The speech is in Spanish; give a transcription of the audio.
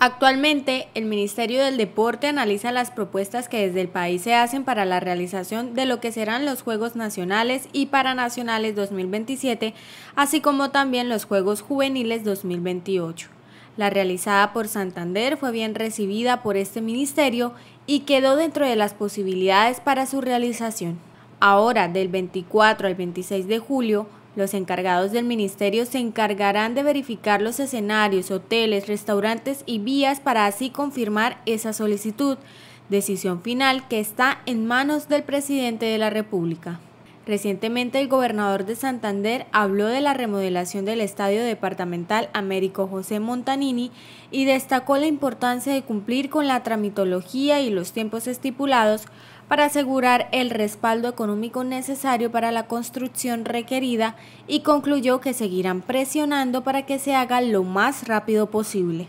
Actualmente, el Ministerio del Deporte analiza las propuestas que desde el país se hacen para la realización de lo que serán los Juegos Nacionales y Paranacionales 2027, así como también los Juegos Juveniles 2028. La realizada por Santander fue bien recibida por este ministerio y quedó dentro de las posibilidades para su realización. Ahora, del 24 al 26 de julio, los encargados del ministerio se encargarán de verificar los escenarios, hoteles, restaurantes y vías para así confirmar esa solicitud, decisión final que está en manos del presidente de la República. Recientemente el gobernador de Santander habló de la remodelación del Estadio Departamental Américo José Montanini y destacó la importancia de cumplir con la tramitología y los tiempos estipulados para asegurar el respaldo económico necesario para la construcción requerida y concluyó que seguirán presionando para que se haga lo más rápido posible.